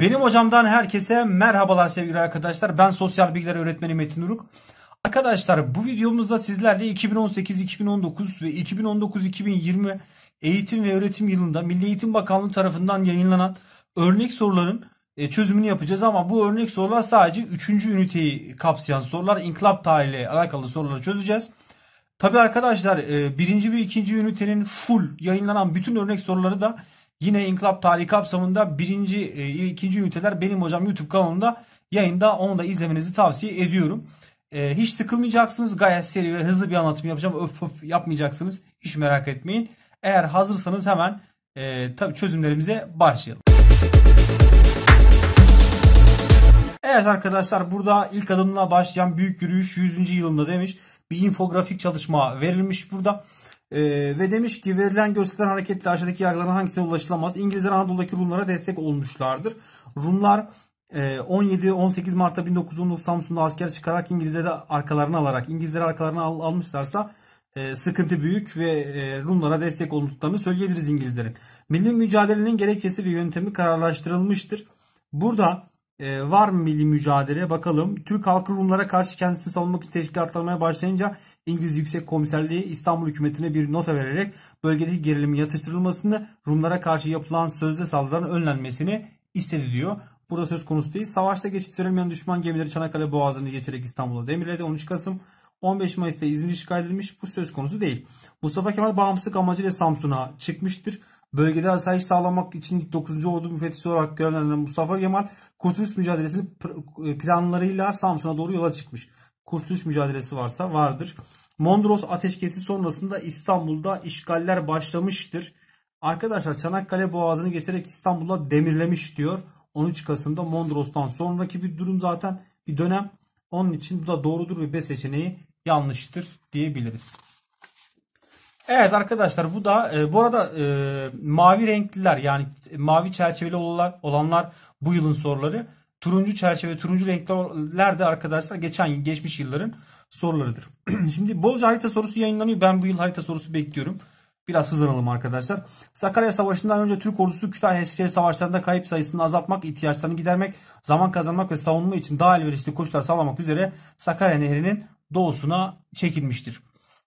Benim hocamdan herkese merhabalar sevgili arkadaşlar. Ben sosyal bilgiler öğretmeni Metin Uruk. Arkadaşlar bu videomuzda sizlerle 2018-2019 ve 2019-2020 eğitim ve öğretim yılında Milli Eğitim Bakanlığı tarafından yayınlanan örnek soruların e, çözümünü yapacağız ama bu örnek sorular sadece 3. üniteyi kapsayan sorular. İnkılap tarihiyle alakalı soruları çözeceğiz. Tabi arkadaşlar e, birinci ve ikinci ünitenin full yayınlanan bütün örnek soruları da Yine İnkılap tarihi kapsamında birinci, e, ikinci üniteler benim hocam YouTube kanalımda yayında. Onu da izlemenizi tavsiye ediyorum. E, hiç sıkılmayacaksınız. Gayet seri ve hızlı bir anlatım yapacağım. Öf öf yapmayacaksınız. Hiç merak etmeyin. Eğer hazırsanız hemen e, tabii çözümlerimize başlayalım. Evet arkadaşlar burada ilk adımla başlayan büyük yürüyüş 100. yılında demiş. Bir infografik çalışma verilmiş burada. Ee, ve demiş ki verilen gösterilen hareketle aşağıdaki yargıların hangisine ulaşılamaz? İngilizler Anadolu'daki Rumlara destek olmuşlardır. Rumlar 17-18 e, Mart'ta 1919 Samsun'da asker çıkarak İngilizleri arkalarına alarak İngilizleri arkalarına al, almışlarsa e, sıkıntı büyük ve e, Rumlara destek olduklarını söyleyebiliriz İngilizlerin. Milli mücadelenin gerekçesi ve yöntemi kararlaştırılmıştır. Burada e, var mı milli mücadele? Bakalım. Türk halkı Rumlara karşı kendisini savunmak için teşkilatlanmaya başlayınca İngiliz Yüksek Komiserliği İstanbul hükümetine bir nota vererek bölgedeki gerilimin yatıştırılmasını, Rumlara karşı yapılan sözde saldırıların önlenmesini istedi diyor. Burada söz konusu değil. Savaşta geçit verilmeyen düşman gemileri Çanakkale Boğazı'nı geçerek İstanbul'a demirledi. 13 Kasım 15 Mayıs'ta İzmir'i şikayet edilmiş. Bu söz konusu değil. Mustafa Kemal bağımsızlık amacıyla Samsun'a çıkmıştır. Bölgede asayiş sağlamak için 9. Ordu müfettişi olarak görevlendirilen Mustafa Kemal kurtuluş mücadelesini e, planlarıyla Samsun'a doğru yola çıkmış. Kurtuluş mücadelesi varsa vardır. Mondros ateşkesi sonrasında İstanbul'da işgaller başlamıştır. Arkadaşlar Çanakkale Boğazı'nı geçerek İstanbul'a demirlemiş diyor. 13 Kasım'da Mondros'tan sonraki bir durum zaten bir dönem. Onun için bu da doğrudur ve B seçeneği yanlıştır diyebiliriz. Evet arkadaşlar bu da e, bu arada e, mavi renkliler yani mavi çerçeveli olanlar, olanlar bu yılın soruları. Turuncu çerçeve, turuncu renkler de arkadaşlar geçen geçmiş yılların sorularıdır. Şimdi bolca harita sorusu yayınlanıyor. Ben bu yıl harita sorusu bekliyorum. Biraz hızlanalım arkadaşlar. Sakarya Savaşı'ndan önce Türk ordusu Kütahya Eskişehir Savaşları'nda kayıp sayısını azaltmak, ihtiyaçlarını gidermek, zaman kazanmak ve savunma için daha elverişli koşullar sağlamak üzere Sakarya Nehri'nin doğusuna çekilmiştir.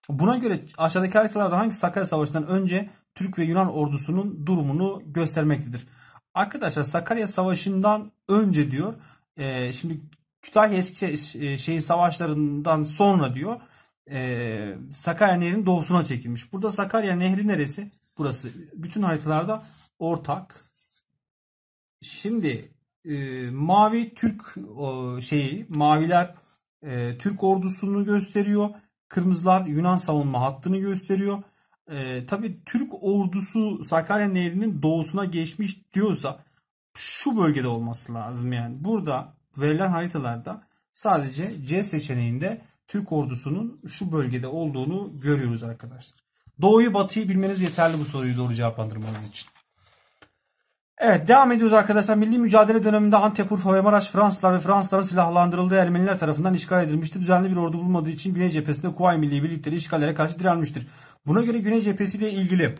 Buna göre aşağıdaki haritalardan hangi Sakarya Savaşı'ndan önce Türk ve Yunan ordusunun durumunu göstermektedir. Arkadaşlar Sakarya Savaşı'ndan önce diyor. E, şimdi Kütahya Eskişehir e, Savaşları'ndan sonra diyor. E, Sakarya Nehri'nin doğusuna çekilmiş. Burada Sakarya Nehri neresi? Burası. Bütün haritalarda ortak. Şimdi e, mavi Türk e, şeyi, maviler e, Türk ordusunu gösteriyor. Kırmızılar Yunan savunma hattını gösteriyor. E, Tabi Türk ordusu Sakarya Nehri'nin doğusuna geçmiş diyorsa şu bölgede olması lazım yani. Burada verilen haritalarda sadece C seçeneğinde Türk ordusunun şu bölgede olduğunu görüyoruz arkadaşlar. Doğuyu batıyı bilmeniz yeterli bu soruyu doğru cevaplandırmanız için. Evet devam ediyoruz arkadaşlar. Milli mücadele döneminde Antep, Urfa ve Maraş Fransızlar ve Fransızların silahlandırıldığı Ermeniler tarafından işgal edilmişti. Düzenli bir ordu bulmadığı için Güney Cephesi'nde Kuvayi Milli Birlikleri işgallere karşı direnmiştir. Buna göre Güney Cephesi ile ilgili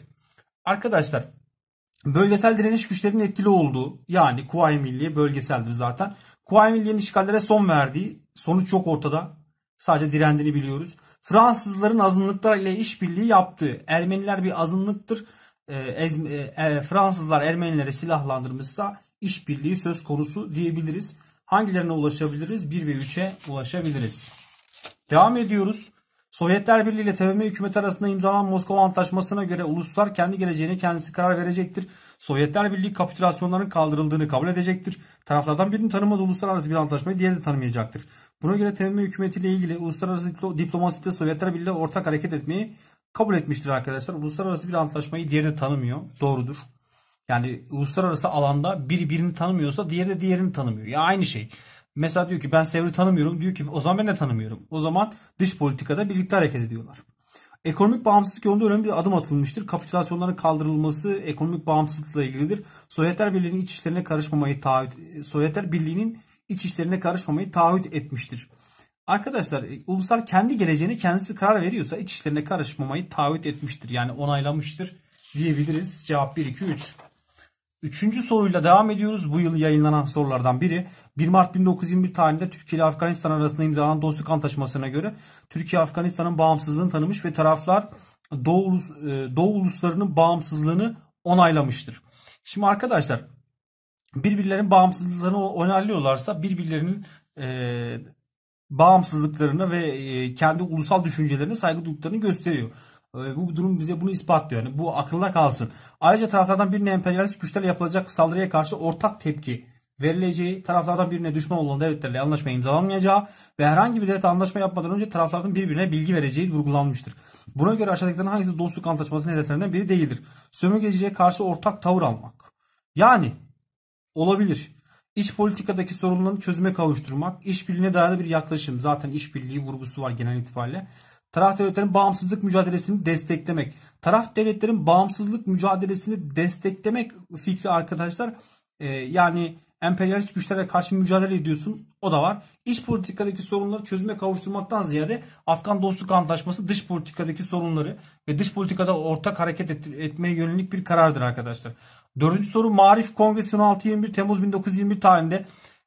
arkadaşlar bölgesel direniş güçlerinin etkili olduğu yani Kuvayi Milli bölgeseldir zaten. Kuvayi Milli'nin işgallere son verdiği sonuç çok ortada. Sadece direndiğini biliyoruz. Fransızların azınlıklar ile işbirliği yaptığı Ermeniler bir azınlıktır e, e, e, Fransızlar Ermenileri silahlandırmışsa işbirliği söz konusu diyebiliriz. Hangilerine ulaşabiliriz? 1 ve 3'e ulaşabiliriz. Devam ediyoruz. Sovyetler Birliği ile TBMM hükümeti arasında imzalanan Moskova Antlaşması'na göre uluslar kendi geleceğine kendisi karar verecektir. Sovyetler Birliği kapitülasyonların kaldırıldığını kabul edecektir. Taraflardan birinin tanımadığı uluslararası bir antlaşmayı diğeri de tanımayacaktır. Buna göre TBMM hükümetiyle ilgili uluslararası diplomaside Sovyetler Birliği ile ortak hareket etmeyi kabul etmiştir arkadaşlar. Uluslararası bir antlaşmayı diğeri tanımıyor. Doğrudur. Yani uluslararası alanda biri birini tanımıyorsa diğeri de diğerini tanımıyor. Ya aynı şey. Mesela diyor ki ben Sevr'i tanımıyorum. Diyor ki o zaman ben de tanımıyorum. O zaman dış politikada birlikte hareket ediyorlar. Ekonomik bağımsızlık yolunda önemli bir adım atılmıştır. Kapitülasyonların kaldırılması ekonomik bağımsızlıkla ilgilidir. Sovyetler Birliği'nin iç işlerine karışmamayı taahhüt e, Sovyetler Birliği'nin iç işlerine karışmamayı taahhüt etmiştir. Arkadaşlar e, uluslar kendi geleceğini kendisi karar veriyorsa iç işlerine karışmamayı taahhüt etmiştir. Yani onaylamıştır diyebiliriz. Cevap 1, 2, 3. Üçüncü soruyla devam ediyoruz. Bu yıl yayınlanan sorulardan biri. 1 Mart 1921 tarihinde Türkiye ile Afganistan arasında imzalanan dostluk antlaşmasına göre Türkiye Afganistan'ın bağımsızlığını tanımış ve taraflar Doğu, e, Doğu uluslarının bağımsızlığını onaylamıştır. Şimdi arkadaşlar birbirlerinin bağımsızlığını onaylıyorlarsa birbirlerinin e, bağımsızlıklarını ve e, kendi ulusal düşüncelerine saygı duyduklarını gösteriyor. E, bu durum bize bunu ispatlıyor. Yani bu akılda kalsın. Ayrıca taraflardan birine emperyalist güçlerle yapılacak saldırıya karşı ortak tepki verileceği, taraflardan birine düşman olan devletlerle anlaşma imzalanmayacağı ve herhangi bir devlet anlaşma yapmadan önce taraflardan birbirine bilgi vereceği vurgulanmıştır. Buna göre aşağıdakilerin hangisi dostluk antlaşmasının hedeflerinden biri değildir? Sömürgeciliğe karşı ortak tavır almak. Yani olabilir. İş politikadaki sorunları çözüme kavuşturmak, işbirliğine dayalı bir yaklaşım. Zaten işbirliği vurgusu var genel itibariyle. Taraf devletlerin bağımsızlık mücadelesini desteklemek. Taraf devletlerin bağımsızlık mücadelesini desteklemek fikri arkadaşlar e, yani emperyalist güçlere karşı mücadele ediyorsun. O da var. İç politikadaki sorunları çözüme kavuşturmaktan ziyade Afgan Dostluk Antlaşması dış politikadaki sorunları ve dış politikada ortak hareket et, etmeye yönelik bir karardır arkadaşlar. Dördüncü soru Marif Kongresi 16-21 Temmuz 1921 tarihinde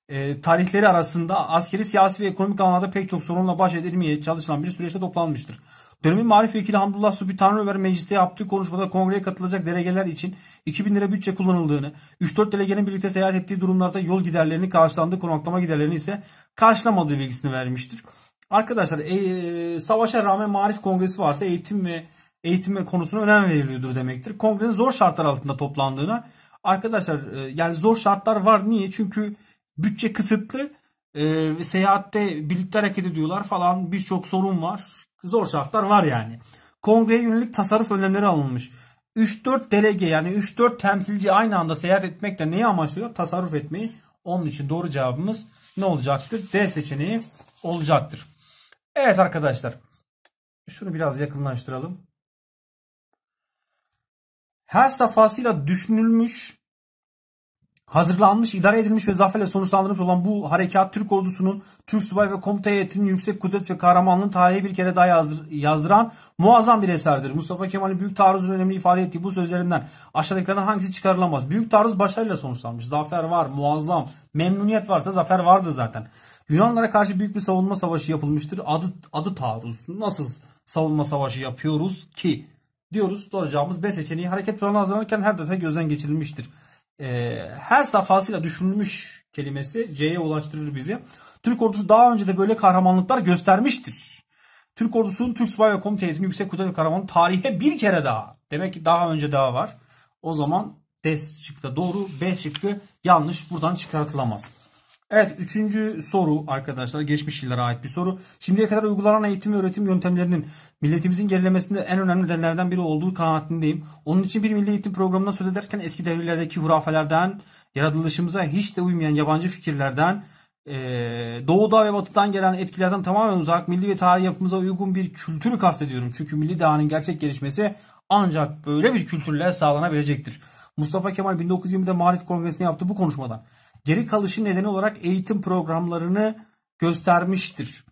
e, tarihleri arasında askeri, siyasi ve ekonomik alanlarda pek çok sorunla baş edilmeye çalışılan bir süreçte toplanmıştır. Dönemin Marif Vekili Hamdullah Subi Tanrıver mecliste yaptığı konuşmada kongreye katılacak delegeler için 2000 lira bütçe kullanıldığını, 3-4 delegenin birlikte seyahat ettiği durumlarda yol giderlerini karşılandığı konaklama giderlerini ise karşılamadığı bilgisini vermiştir. Arkadaşlar e, e savaşa rağmen Marif Kongresi varsa eğitim ve eğitime konusuna önem veriliyordur demektir. Kongrenin zor şartlar altında toplandığına arkadaşlar e, yani zor şartlar var. Niye? Çünkü bütçe kısıtlı e, seyahatte birlikte hareket ediyorlar falan birçok sorun var. Zor şartlar var yani. Kongreye yönelik tasarruf önlemleri alınmış. 3-4 delege yani 3-4 temsilci aynı anda seyahat etmekle neyi amaçlıyor? Tasarruf etmeyi. Onun için doğru cevabımız ne olacaktır? D seçeneği olacaktır. Evet arkadaşlar. Şunu biraz yakınlaştıralım her safhasıyla düşünülmüş, hazırlanmış, idare edilmiş ve zaferle sonuçlandırılmış olan bu harekat Türk ordusunun, Türk subay ve komuta heyetinin yüksek kudret ve kahramanlığın tarihi bir kere daha yazdır, yazdıran muazzam bir eserdir. Mustafa Kemal'in büyük taarruzun önemli ifade ettiği bu sözlerinden aşağıdakilerden hangisi çıkarılamaz? Büyük taarruz başarıyla sonuçlanmış. Zafer var, muazzam. Memnuniyet varsa zafer vardı zaten. Yunanlara karşı büyük bir savunma savaşı yapılmıştır. Adı, adı taarruz. Nasıl savunma savaşı yapıyoruz ki? diyoruz. Doğacağımız B seçeneği hareket planı hazırlanırken her detay gözden geçirilmiştir. E, her safhasıyla düşünülmüş kelimesi C'ye ulaştırır bizi. Türk ordusu daha önce de böyle kahramanlıklar göstermiştir. Türk ordusunun Türk Subay ve Komuta Heyeti'nin yüksek kudret ve kahramanı tarihe bir kere daha. Demek ki daha önce daha var. O zaman D şıkkı da doğru, B şıkkı yanlış. Buradan çıkartılamaz. Evet üçüncü soru arkadaşlar geçmiş yıllara ait bir soru. Şimdiye kadar uygulanan eğitim ve öğretim yöntemlerinin milletimizin gerilemesinde en önemli nedenlerden biri olduğu kanaatindeyim. Onun için bir milli eğitim programından söz ederken eski devirlerdeki hurafelerden, yaratılışımıza hiç de uymayan yabancı fikirlerden, doğuda ve batıdan gelen etkilerden tamamen uzak milli ve tarih yapımıza uygun bir kültürü kastediyorum. Çünkü milli dağının gerçek gelişmesi ancak böyle bir kültürle sağlanabilecektir. Mustafa Kemal 1920'de Marif Kongresi'ne yaptığı bu konuşmadan geri kalışı nedeni olarak eğitim programlarını göstermiştir.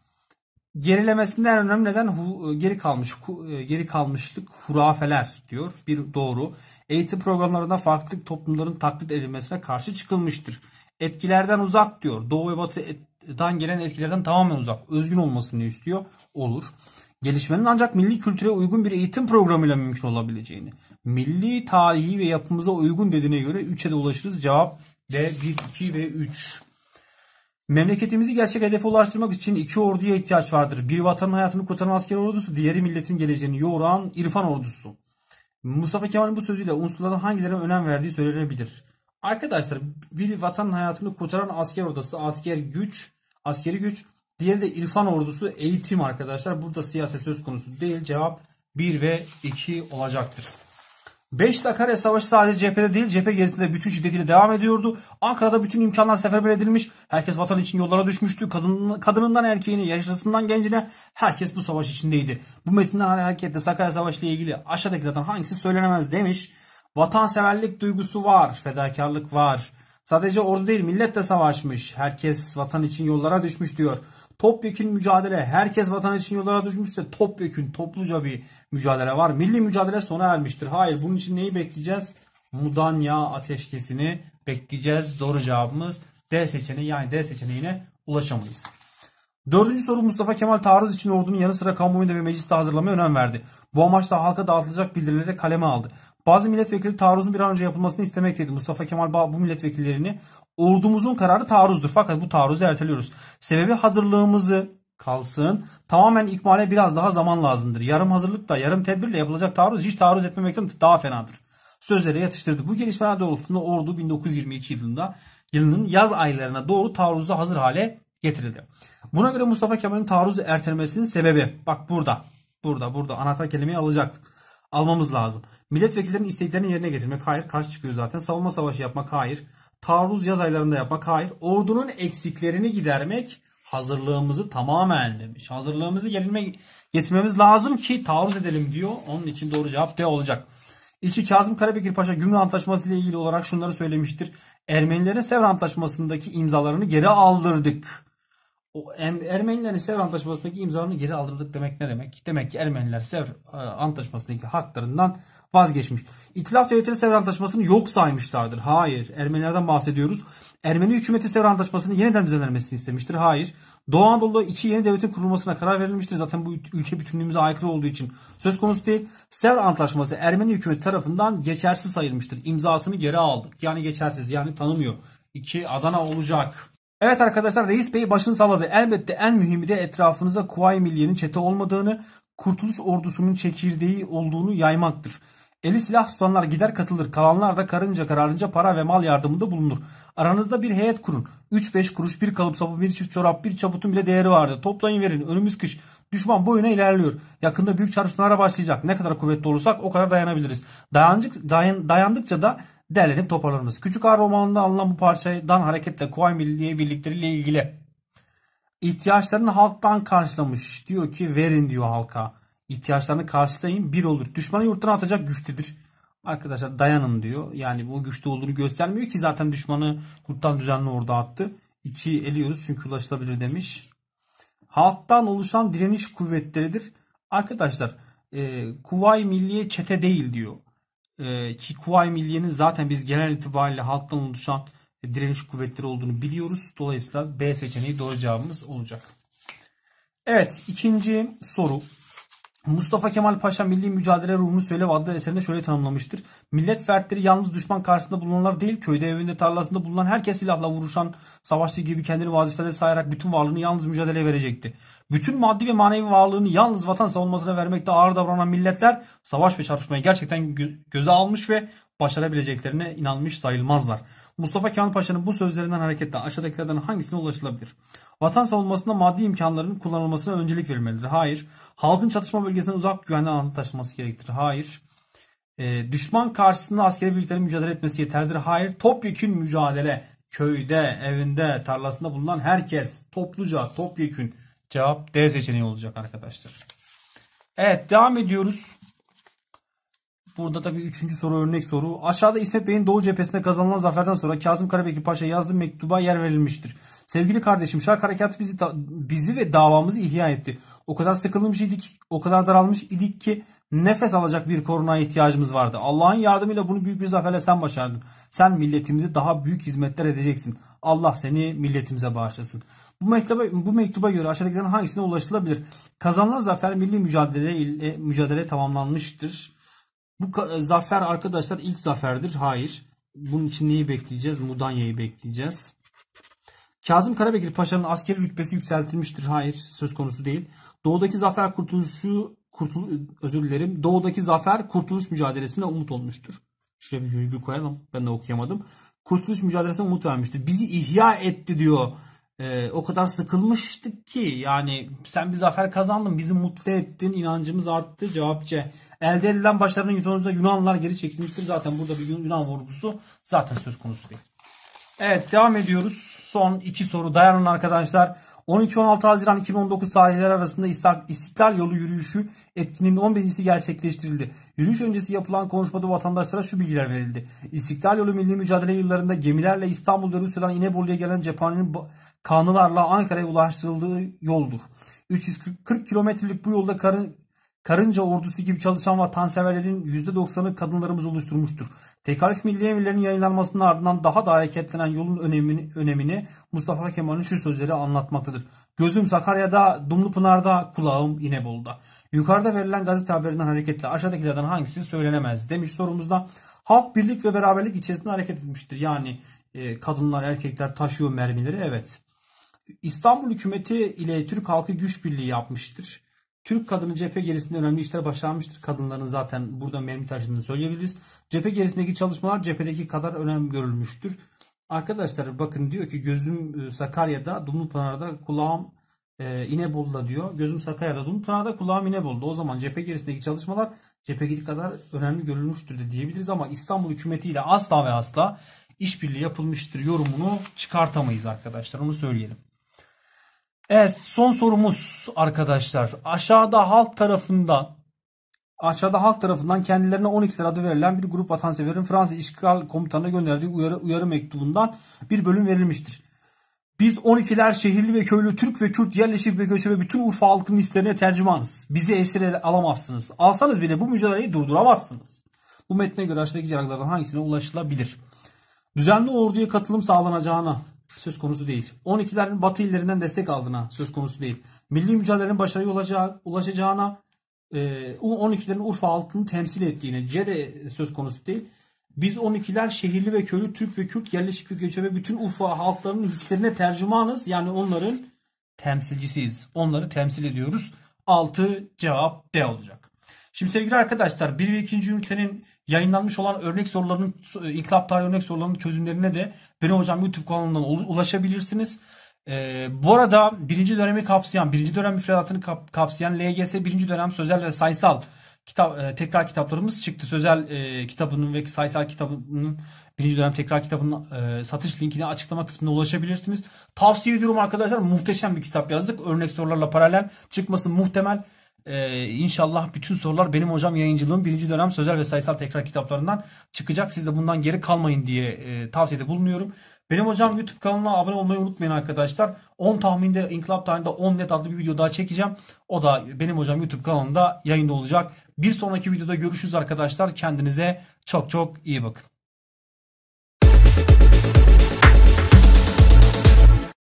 Gerilemesinden önemli neden e, geri kalmış e, geri kalmışlık hurafeler diyor. Bir doğru. Eğitim programlarında farklı toplumların taklit edilmesine karşı çıkılmıştır. Etkilerden uzak diyor. Doğu ve batıdan gelen etkilerden tamamen uzak. Özgün olmasını istiyor. Olur. Gelişmenin ancak milli kültüre uygun bir eğitim programıyla mümkün olabileceğini, milli tarihi ve yapımıza uygun dediğine göre 3'e de ulaşırız. Cevap D 1, 2 ve 3. Memleketimizi gerçek hedefe ulaştırmak için iki orduya ihtiyaç vardır. Bir vatanın hayatını kurtaran asker ordusu, diğeri milletin geleceğini yoğuran irfan ordusu. Mustafa Kemal'in bu sözüyle unsurların hangilerine önem verdiği söylenebilir. Arkadaşlar bir vatanın hayatını kurtaran asker ordusu, asker güç, askeri güç. Diğeri de irfan ordusu, eğitim arkadaşlar. Burada siyaset söz konusu değil. Cevap 1 ve 2 olacaktır. Beş-Sakarya Savaşı sadece cephede değil cephe gerisinde bütün şiddetiyle devam ediyordu. Ankara'da bütün imkanlar seferber edilmiş. Herkes vatan için yollara düşmüştü. Kadın, kadınından erkeğine, yaşlısından gencine herkes bu savaş içindeydi. Bu metinden hareketle Sakarya Savaşı ile ilgili aşağıdaki zaten hangisi söylenemez demiş. Vatanseverlik duygusu var, fedakarlık var. Sadece ordu değil millet de savaşmış. Herkes vatan için yollara düşmüş diyor. Topyekün mücadele. Herkes vatan için yollara düşmüşse topyekün topluca bir mücadele var. Milli mücadele sona ermiştir. Hayır bunun için neyi bekleyeceğiz? Mudanya ateşkesini bekleyeceğiz. Doğru cevabımız D seçeneği yani D seçeneğine ulaşamayız. Dördüncü soru Mustafa Kemal taarruz için ordunun yanı sıra kamuoyunda ve mecliste hazırlamaya önem verdi. Bu amaçla halka dağıtılacak bildirileri kaleme aldı. Bazı milletvekili taarruzun bir an önce yapılmasını istemekteydi. Mustafa Kemal bu milletvekillerini Ordumuzun kararı taarruzdur. Fakat bu taarruzu erteliyoruz. Sebebi hazırlığımızı kalsın. Tamamen ikmale biraz daha zaman lazımdır. Yarım hazırlıkla, yarım tedbirle yapılacak taarruz hiç taarruz etmemekten daha fenadır. Sözlere yatıştırdı. Bu gelişmeler doğrultusunda ordu 1922 yılında yılının yaz aylarına doğru taarruzu hazır hale getirildi. Buna göre Mustafa Kemal'in taarruzu ertelemesinin sebebi bak burada. Burada burada anahtar kelimeyi alacaktık. Almamız lazım. Milletvekillerinin isteklerini yerine getirmek hayır. Karşı çıkıyor zaten. Savunma savaşı yapmak hayır taarruz yaz aylarında yapmak. Hayır. Ordunun eksiklerini gidermek hazırlığımızı tamamen demiş. Hazırlığımızı yerine getirmemiz lazım ki taarruz edelim diyor. Onun için doğru cevap D olacak. İçi Kazım Karabekir Paşa Gümrü Antlaşması ile ilgili olarak şunları söylemiştir. Ermenilerin Sevr Antlaşması'ndaki imzalarını geri aldırdık o Ermenilerin Sevr Antlaşması'ndaki imzanı geri aldırdık demek ne demek? Demek ki Ermeniler Sevr e, Antlaşması'ndaki haklarından vazgeçmiş. İtilaf Devletleri Sevr Antlaşması'nı yok saymışlardır. Hayır. Ermenilerden bahsediyoruz. Ermeni hükümeti Sevr Antlaşması'nı yeniden düzenlenmesini istemiştir. Hayır. Doğu Anadolu'da iki yeni devletin kurulmasına karar verilmiştir. Zaten bu ülke bütünlüğümüze aykırı olduğu için söz konusu değil. Sevr Antlaşması Ermeni hükümeti tarafından geçersiz sayılmıştır. İmzasını geri aldık. Yani geçersiz yani tanımıyor. İki Adana olacak. Evet arkadaşlar Reis Bey başını salladı. Elbette en mühimi de etrafınıza Kuvayi Milliye'nin çete olmadığını, Kurtuluş Ordusu'nun çekirdeği olduğunu yaymaktır. Eli silah tutanlar gider katılır. Kalanlar da karınca kararınca para ve mal yardımında bulunur. Aranızda bir heyet kurun. 3-5 kuruş, bir kalıp sapı, bir çift çorap, bir çaputun bile değeri vardı. Toplayın verin. Önümüz kış. Düşman boyuna ilerliyor. Yakında büyük çarpışmalara başlayacak. Ne kadar kuvvetli olursak o kadar dayanabiliriz. Dayancık, dayan, dayandıkça da derlenip toparlanırız. Küçük A romanında alınan bu parçadan hareketle Kuvay Milliye Birlikleri ile ilgili ihtiyaçlarını halktan karşılamış. Diyor ki verin diyor halka. İhtiyaçlarını karşılayın bir olur. Düşmanı yurttan atacak güçtedir. Arkadaşlar dayanın diyor. Yani bu güçlü olduğunu göstermiyor ki zaten düşmanı yurttan düzenli orada attı. İki eliyoruz çünkü ulaşılabilir demiş. Halktan oluşan direniş kuvvetleridir. Arkadaşlar e, Kuvayi Milliye çete değil diyor e, ki Kuvayi Milliye'nin zaten biz genel itibariyle halktan oluşan e, direniş kuvvetleri olduğunu biliyoruz. Dolayısıyla B seçeneği doğru cevabımız olacak. Evet ikinci soru. Mustafa Kemal Paşa Milli Mücadele Ruhunu söyle adlı eserinde şöyle tanımlamıştır. Millet fertleri yalnız düşman karşısında bulunanlar değil, köyde, evinde, tarlasında bulunan herkes silahla vuruşan savaşçı gibi kendini vazifeler sayarak bütün varlığını yalnız mücadele verecekti bütün maddi ve manevi varlığını yalnız vatan savunmasına vermekte ağır davranan milletler savaş ve çarpışmayı gerçekten göze almış ve başarabileceklerine inanmış sayılmazlar. Mustafa Kemal Paşa'nın bu sözlerinden hareketle aşağıdakilerden hangisine ulaşılabilir? Vatan savunmasında maddi imkanların kullanılmasına öncelik verilmelidir. Hayır. Halkın çatışma bölgesinden uzak güvenli alanda taşınması gerektir. Hayır. E, düşman karşısında askeri birliklerin mücadele etmesi yeterlidir. Hayır. Topyekün mücadele köyde, evinde, tarlasında bulunan herkes topluca, topyekün Cevap D seçeneği olacak arkadaşlar. Evet devam ediyoruz. Burada da bir üçüncü soru örnek soru. Aşağıda İsmet Bey'in Doğu cephesinde kazanılan zaferden sonra Kazım Karabekir Paşa yazdığı mektuba yer verilmiştir. Sevgili kardeşim Şark Harekatı bizi, bizi ve davamızı ihya etti. O kadar sıkılmış idik, o kadar daralmış idik ki nefes alacak bir korunaya ihtiyacımız vardı. Allah'ın yardımıyla bunu büyük bir zaferle sen başardın. Sen milletimize daha büyük hizmetler edeceksin. Allah seni milletimize bağışlasın. Bu mektuba, bu mektuba göre aşağıdakilerin hangisine ulaşılabilir? Kazanılan zafer milli mücadele ile mücadele tamamlanmıştır. Bu zafer arkadaşlar ilk zaferdir. Hayır. Bunun için neyi bekleyeceğiz? Mudanya'yı bekleyeceğiz. Kazım Karabekir Paşa'nın askeri rütbesi yükseltilmiştir. Hayır, söz konusu değil. Doğudaki zafer kurtuluşu kurtul özür dilerim. Doğudaki zafer kurtuluş mücadelesine umut olmuştur. Şuraya bir virgül koyalım. Ben de okuyamadım kurtuluş mücadelesine umut vermişti. Bizi ihya etti diyor. Ee, o kadar sıkılmıştık ki yani sen bir zafer kazandın bizi mutlu ettin inancımız arttı cevap C. Elde edilen başlarının Yunanlıca Yunanlılar geri çekilmiştir. Zaten burada bir Yunan vurgusu zaten söz konusu değil. Evet devam ediyoruz. Son iki soru dayanın arkadaşlar. 12-16 Haziran 2019 tarihleri arasında İstiklal Yolu yürüyüşü etkinliğinin 11.si gerçekleştirildi. Yürüyüş öncesi yapılan konuşmada vatandaşlara şu bilgiler verildi. İstiklal Yolu milli mücadele yıllarında gemilerle İstanbul'da Rusya'dan İnebolu'ya gelen cephanenin kanılarla Ankara'ya ulaştırıldığı yoldur. 340 kilometrelik bu yolda karın, karınca ordusu gibi çalışan vatanseverlerin %90'ı kadınlarımız oluşturmuştur. Tekarif milli emirlerin yayınlanmasının ardından daha da hareketlenen yolun önemini, önemini Mustafa Kemal'in şu sözleri anlatmaktadır. Gözüm Sakarya'da, Dumlu Pınarda, kulağım İnebolu'da. Yukarıda verilen gazete haberinden hareketle aşağıdakilerden hangisi söylenemez demiş sorumuzda. Halk birlik ve beraberlik içerisinde hareket etmiştir. Yani e, kadınlar erkekler taşıyor mermileri evet. İstanbul hükümeti ile Türk halkı güç birliği yapmıştır. Türk kadını cephe gerisinde önemli işler başarmıştır. Kadınların zaten burada mermi taşıdığını söyleyebiliriz. Cephe gerisindeki çalışmalar cephedeki kadar önem görülmüştür. Arkadaşlar bakın diyor ki gözüm e, Sakarya'da, Dumlupınar'da, kulağım e, İnebolu'da diyor. Gözüm Sakarya'da, Dumlupınar'da, kulağım İnebol'da. O zaman cephe gerisindeki çalışmalar cephedeki kadar önemli görülmüştür de diyebiliriz ama İstanbul hükümetiyle asla ve asla işbirliği yapılmıştır yorumunu çıkartamayız arkadaşlar. Onu söyleyelim. Evet son sorumuz arkadaşlar. Aşağıda halk tarafından aşağıda halk tarafından kendilerine 12 lira adı verilen bir grup vatanseverin Fransız işgal komutanına gönderdiği uyarı, uyarı mektubundan bir bölüm verilmiştir. Biz 12'ler şehirli ve köylü Türk ve Kürt yerleşik ve göçebe bütün Urfa halkının isterine tercümanız. Bizi esir alamazsınız. Alsanız bile bu mücadeleyi durduramazsınız. Bu metne göre aşağıdaki cevaplardan hangisine ulaşılabilir? Düzenli orduya katılım sağlanacağına söz konusu değil. 12'lerin batı illerinden destek aldığına söz konusu değil. Milli mücadelenin başarıya ulaşacağına e, 12'lerin Urfa halkını temsil ettiğine C de söz konusu değil. Biz 12'ler şehirli ve köylü Türk ve Kürt yerleşik ve göçebe bütün Urfa halklarının hislerine tercümanız. Yani onların temsilcisiyiz. Onları temsil ediyoruz. 6 cevap D olacak. Şimdi sevgili arkadaşlar 1 ve 2. ünitenin yayınlanmış olan örnek sorularının inkılap tarihi örnek sorularının çözümlerine de benim hocam YouTube kanalından ulaşabilirsiniz. E, bu arada birinci dönemi kapsayan, birinci dönem müfredatını kapsayan LGS birinci dönem sözel ve sayısal kitap e, tekrar kitaplarımız çıktı. Sözel e, kitabının ve sayısal kitabının birinci dönem tekrar kitabının e, satış linkini açıklama kısmına ulaşabilirsiniz. Tavsiye ediyorum arkadaşlar. Muhteşem bir kitap yazdık. Örnek sorularla paralel çıkması muhtemel. Ee, inşallah bütün sorular benim hocam yayıncılığım birinci dönem sözel ve sayısal tekrar kitaplarından çıkacak. Siz de bundan geri kalmayın diye e, tavsiyede bulunuyorum. Benim hocam YouTube kanalına abone olmayı unutmayın arkadaşlar. 10 tahminde, inkılap tarihinde 10 net adlı bir video daha çekeceğim. O da benim hocam YouTube kanalında yayında olacak. Bir sonraki videoda görüşürüz arkadaşlar. Kendinize çok çok iyi bakın.